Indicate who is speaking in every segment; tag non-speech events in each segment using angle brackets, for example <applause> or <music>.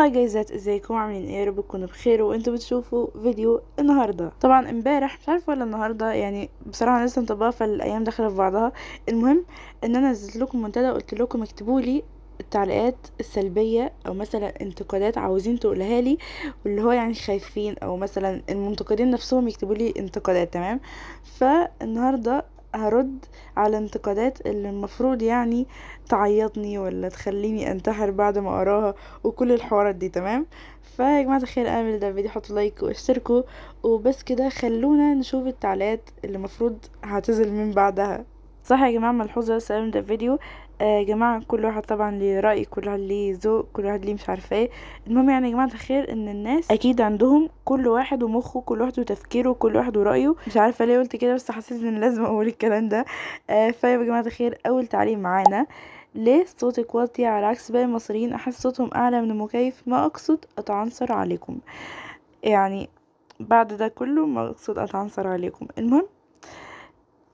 Speaker 1: هاي جايزات ازيكم عاملين ايه رب تكونوا بخير وانتوا بتشوفوا فيديو النهارده طبعا امبارح مش عارفه ولا النهارده يعني بصراحه لسه مطبقه فالايام داخله في بعضها المهم ان انا نزلت لكم منتدى قلت لكم اكتبوا لي التعليقات السلبية أو مثلا انتقادات عاوزين تقولها لي واللي هو يعني خايفين أو مثلا المنتقدين نفسهم يكتبوا لي انتقادات تمام فالنهاردة هرد على انتقادات اللي المفروض يعني تعيطني ولا تخليني انتحر بعد ما اقراها وكل الحوارات دي تمام فيا جماعه الخير اعمل ده الفيديو حطوا لايك واشتركوا وبس كده خلونا نشوف التعليقات اللي المفروض هعتزل من بعدها صح يا جماعه ملحوظه السلام ده فيديو يا آه جماعة كل واحد طبعا ليه رأي كل واحد ليه ذوق كل واحد ليه مش عارفة ايه المهم يعني يا جماعة الخير ان الناس اكيد عندهم كل واحد ومخه كل واحد وتفكيره كل واحد ورأيه مش عارفة ليه قلت كده بس حسيت ان لازم اقول الكلام ده آه فيا جماعة الخير اول تعليق معانا ليه صوتك واطي على عكس باقي المصريين احس صوتهم اعلى من المكيف ما اقصد اتعنصر عليكم يعني بعد ده كله ما اقصد اتعنصر عليكم المهم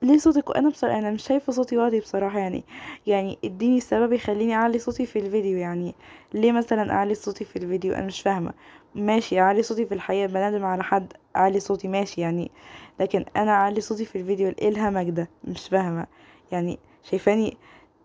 Speaker 1: ليه صوتك وانا بصراحه انا مش شايفه صوتي واطي بصراحه يعني يعني اديني السبب يخليني اعلي صوتي في الفيديو يعني ليه مثلا اعلي صوتي في الفيديو انا مش فاهمه ماشي اعلي صوتي في الحقيقه بنادم على حد اعلي صوتي ماشي يعني لكن انا اعلي صوتي في الفيديو ايه الهمج ده مش فاهمه يعني شايفاني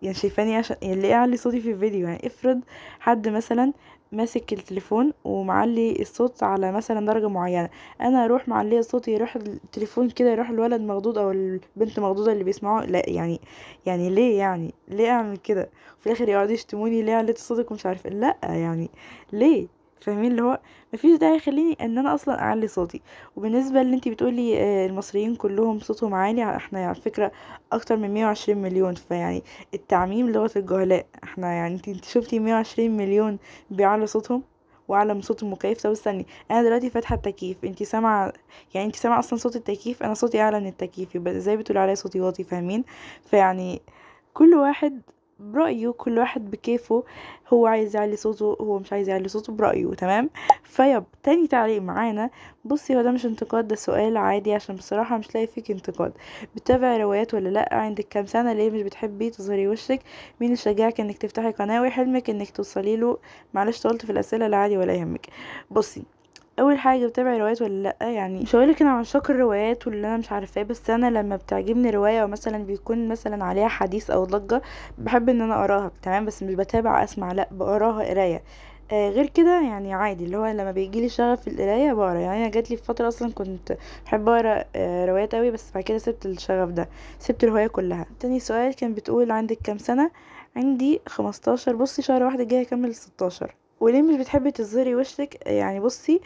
Speaker 1: يعني شايفاني عشان يعني ليه اعلي صوتي في الفيديو يعني افرض حد مثلا ماسك التليفون ومعلي الصوت على مثلا درجه معينه انا اروح معليه صوتي يروح التليفون كده يروح الولد مخضوض او البنت مخضوضه اللي بيسمعوا لا يعني يعني ليه يعني ليه اعمل كده وفي الاخر يقعدوا يشتموني ليه عليت صوتك ومش عارفه إيه؟ لا يعني ليه فاهمين اللي هو مفيش داعي يخليني ان انا اصلا اعلي صوتي وبالنسبه اللي انت بتقولي آه، المصريين كلهم صوتهم عالي احنا على يعني فكره اكتر من 120 مليون فيعني التعميم لغه الجهلاء احنا يعني انت شفتي 120 مليون بيعلوا صوتهم واعلى من صوت المكيف طب استني انا دلوقتي فاتحه التكييف انت سامعه يعني انت سامعه اصلا صوت التكييف انا صوتي اعلى من التكييف يبقى ازاي بتقولي عليا صوتي واطي فاهمين فيعني كل واحد برأيه كل واحد بكيفه هو عايز يعلي صوته هو مش عايز يعلي صوته برأيه تمام فيب تاني تعليق معانا بصي هو ده مش انتقاد ده سؤال عادي عشان بصراحة مش لاقي فيك انتقاد بتتابع روايات ولا لأ عندك كام سنة ليه مش بتحبي تظهري وشك مين شجعك انك تفتحي قناة وحلمك انك توصلي له معلش طولت في الأسئلة لا عادي ولا يهمك بصي اول حاجه بتابع روايات ولا لا يعني مش هقولك انا عشاق الروايات واللي انا مش عارفاه بس انا لما بتعجبني روايه ومثلا بيكون مثلا عليها حديث او ضجه بحب ان انا اقراها تمام بس مش بتابع اسمع لا بقراها قرايه آه غير كده يعني عادي اللي هو لما بيجيلي شغف القرايه بقرا يعني انا جاتلي في فتره اصلا كنت بحب اقرا آه روايات قوي بس بعد كده سبت الشغف ده سبت الهوايه كلها تاني سؤال كان بتقول عندك كام سنه عندي خمستاشر بصي شهر واحد الجاي هكمل ستاشر وليه مش بتحبي تظهري وشك يعني بصي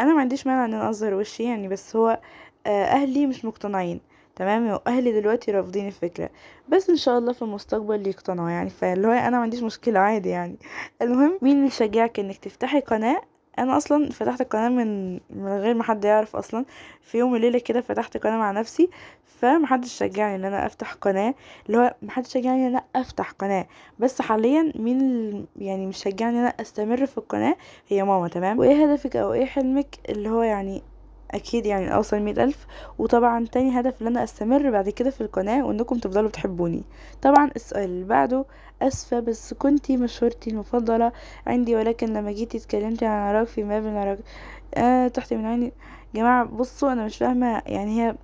Speaker 1: انا ما عنديش مانع ان انا اظهر وشي يعني بس هو آه، اهلي مش مقتنعين تمام اهلي دلوقتي رافضين الفكره بس ان شاء الله في المستقبل يقتنعوا يعني فاللي هو انا ما عنديش مشكله عادي يعني المهم مين اللي شجعك انك تفتحي قناه انا اصلا فتحت القناه من من غير ما حد يعرف اصلا في يوم الليله كده فتحت قناه مع نفسي فمحدش شجعني ان انا افتح قناه اللي هو محدش شجعني ان انا افتح قناه بس حاليا مين يعني مش شجعني ان انا استمر في القناه هي ماما تمام وايه هدفك او ايه حلمك اللي هو يعني اكيد يعني اوصل مية الف وطبعا تاني هدف ان انا استمر بعد كده في القناة وانكم تفضلوا تحبوني طبعا السؤال اللي بعده اسفة بس كنتي مشهورتي المفضلة عندي ولكن لما جيتي اتكلمتي عن عراق في ما بين عراق آه تحت من عيني جماعة بصوا انا مش فاهمة يعني هي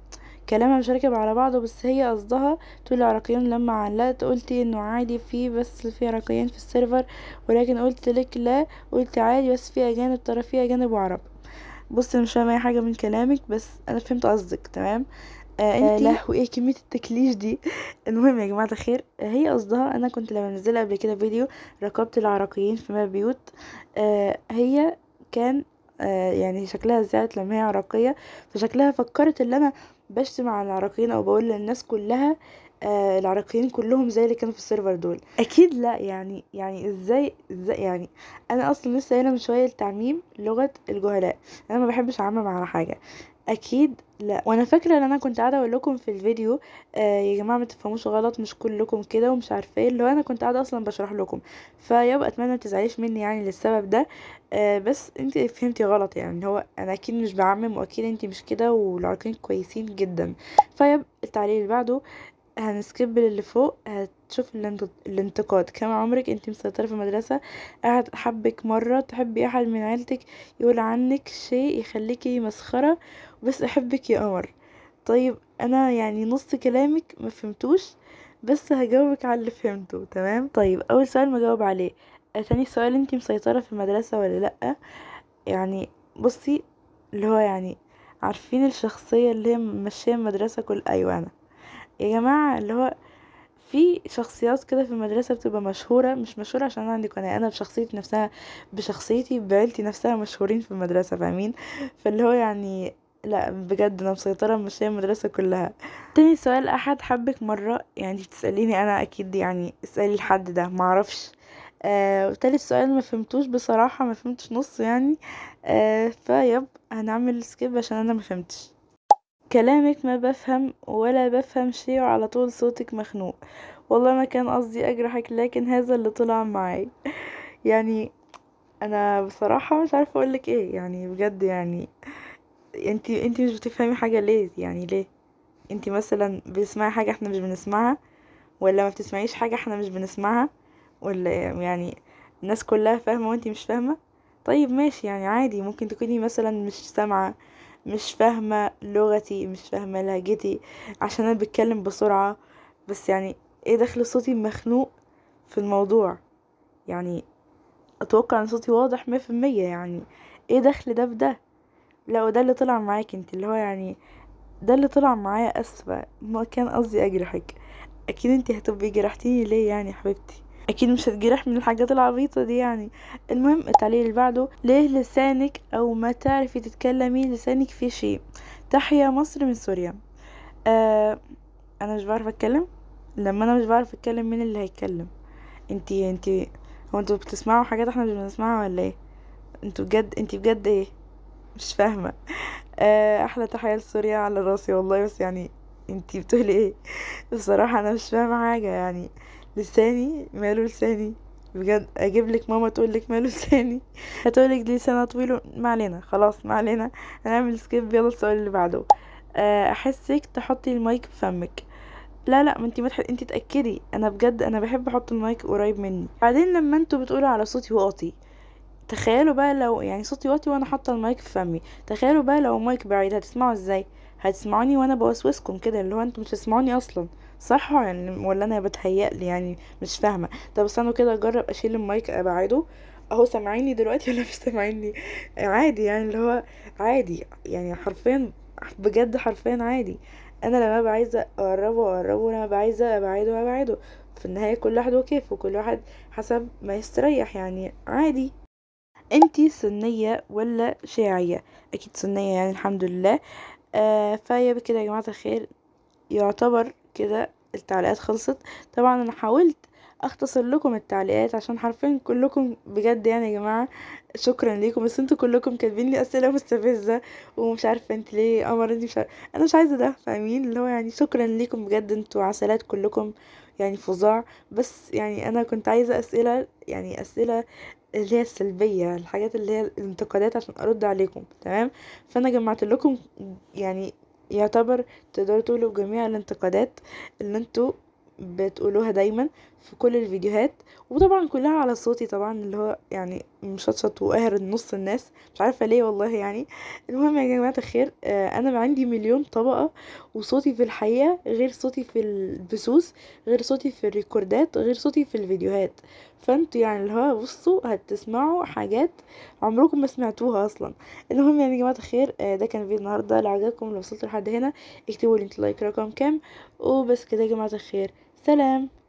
Speaker 1: كلامها مش راكب على بعضه بس هي قصدها تقول عراقيون لما علقت قلتي انه عادي في بس في عراقيين في السيرفر ولكن قلت لك لا قلت عادي بس في اجانب ترى في اجانب وعرب بصي انا مش فاهمه اي حاجه من كلامك بس انا فهمت قصدك تمام آه آه وايه كميه التكليش دي <laughs> المهم يا جماعه الخير هي قصدها انا كنت لما منزله قبل كده فيديو ركبت العراقيين في ما بيوت آه هي كان آه يعني شكلها زعلت لما هي عراقيه فشكلها فكرت ان انا بشتم على العراقيين او بقول للناس كلها آه، العراقيين كلهم زي اللي كانوا في السيرفر دول اكيد لا يعني يعني ازاي ازاي يعني انا اصلا لسه هنا من شويه التعميم لغه الجهلاء انا ما بحبش اعمم على حاجه اكيد لا وانا فاكره ان انا كنت قاعده اقول لكم في الفيديو آه يا جماعه ما تفهموش غلط مش كلكم كده ومش عارفه ايه اللي انا كنت قاعده اصلا بشرح لكم فيبقى اتمنى ما تزعليش مني يعني للسبب ده آه بس انت فهمتي غلط يعني هو انا اكيد مش بعمم واكيد انت مش كده والعراقيين كويسين جدا فيبقى التعليق اللي بعده هنسكيب للي فوق هتشوف الانتقاد كم عمرك انت مسيطرة في المدرسة قاعد حبك مرة تحبي احد من عيلتك يقول عنك شيء يخليكي مسخرة بس احبك يا قمر طيب انا يعني نص كلامك مفهمتوش بس هجاوبك على اللي فهمته تمام طيب اول سؤال جاوب عليه تاني سؤال انت مسيطرة في المدرسة ولا لأ يعني بصي اللي هو يعني عارفين الشخصية اللي هي ماشية المدرسة كل أيوة أنا يا جماعة اللي هو في شخصيات كده في المدرسة بتبقى مشهورة مش مشهورة عشان أنا عندي قناة أنا بشخصيتي نفسها بشخصيتي بعيلتي نفسها مشهورين في المدرسة فاهمين فاللي هو يعني لا بجد انا مسيطره مش هي المدرسه كلها تاني سؤال احد حبك مره يعني تساليني انا اكيد يعني اسالي الحد ده معرفش آه وتالت سؤال ما فهمتوش بصراحه ما فهمتش نص يعني آه فيب هنعمل سكيب عشان انا ما فهمتش كلامك ما بفهم ولا بفهم شيء وعلى طول صوتك مخنوق والله ما كان قصدي اجرحك لكن هذا اللي طلع معي يعني انا بصراحة مش عارفة اقولك ايه يعني بجد يعني انتي انتي مش بتفهمي حاجة ليه يعني ليه انتي مثلا بتسمعي حاجة احنا مش بنسمعها ولا ما بتسمعيش حاجة احنا مش بنسمعها ولا يعني الناس كلها فاهمة وانتي مش فاهمة طيب ماشي يعني عادي ممكن تكوني مثلا مش سامعة مش فاهمة لغتي مش فاهمة لهجتي عشان انا بتكلم بسرعة بس يعني ايه دخل صوتي مخنوق في الموضوع يعني اتوقع ان صوتي واضح مية في المية يعني ايه دخل ده بده لا وده اللي طلع معاك انت اللي هو يعني ده اللي طلع معايا اسفة ما كان قصدي اجرحك اكيد انت هتبقي جرحتيني ليه يعني حبيبتي اكيد مش هتجرح من الحاجات العبيطه دي يعني المهم التعليق اللي بعده ليه لسانك او ما تعرفي تتكلمي لسانك في شيء تحيا مصر من سوريا آه انا مش بعرف اتكلم لما انا مش بعرف اتكلم مين اللي هيتكلم انتي انتي هو انتوا بتسمعوا حاجات احنا مش بنسمعها ولا ايه انتوا بجد انتي بجد ايه مش فاهمه آه احلى تحيه لسوريا على راسي والله بس يعني انتي بتقولي ايه بصراحه انا مش فاهمه حاجه يعني لساني ماله لساني بجد اجيب لك ماما تقول لك ماله لساني <laughs> هتقول لك دي سنه طويله ما علينا خلاص ما علينا هنعمل سكيب يلا السؤال اللي بعده آه، احسك تحطي المايك بفمك لا لا ما انت ما انت تاكدي انا بجد انا بحب احط المايك قريب مني بعدين لما انتوا بتقولوا على صوتي واطي تخيلوا بقى لو يعني صوتي واطي وانا حاطه المايك في فمي تخيلوا بقى لو المايك بعيد هتسمعوا ازاي هتسمعوني وانا بوسوسكم كده اللي هو انتوا مش هتسمعوني اصلا صح يعني ولا انا بتهيألي يعني مش فاهمه طب استنوا كده اجرب اشيل المايك ابعده اهو سامعيني دلوقتي ولا مش سامعيني عادي يعني اللي هو عادي يعني حرفيا بجد حرفيا عادي انا لما ابقى عايزه اقربه اقربه لما ابقى عايزه ابعده ابعده في النهايه كل واحد وكيف وكل واحد حسب ما يستريح يعني عادي انتي سنيه ولا شيعيه اكيد سنيه يعني الحمد لله آه فيا بكده يا جماعه الخير يعتبر كده التعليقات خلصت طبعا انا حاولت اختصر لكم التعليقات عشان حرفيا كلكم بجد يعني يا جماعه شكرا ليكم بس انتوا كلكم كاتبين لي اسئله مستفزه ومش عارفه انت ليه قمر انت مش عارفة. انا مش عايزه ده فاهمين اللي هو يعني شكرا ليكم بجد انتوا عسلات كلكم يعني فظاع بس يعني انا كنت عايزه اسئله يعني اسئله اللي هي السلبيه الحاجات اللي هي الانتقادات عشان ارد عليكم تمام فانا جمعت لكم يعني يعتبر تقدروا تقولوا جميع الانتقادات اللي انتوا بتقولوها دايما في كل الفيديوهات وطبعا كلها على صوتي طبعا اللي هو يعني مشطشط وقاهر نص الناس مش عارفه ليه والله يعني المهم يا جماعه الخير آه، انا عندي مليون طبقه وصوتي في الحقيقه غير صوتي في البثوث غير صوتي في الريكوردات غير صوتي في الفيديوهات فانتوا يعني اللي هو بصوا هتسمعوا حاجات عمركم ما سمعتوها اصلا المهم يعني يا جماعه الخير آه، ده كان فيديو النهارده لو عجبكم لو وصلتوا لحد هنا اكتبوا لي انت لايك رقم كام وبس كده يا جماعه الخير سلام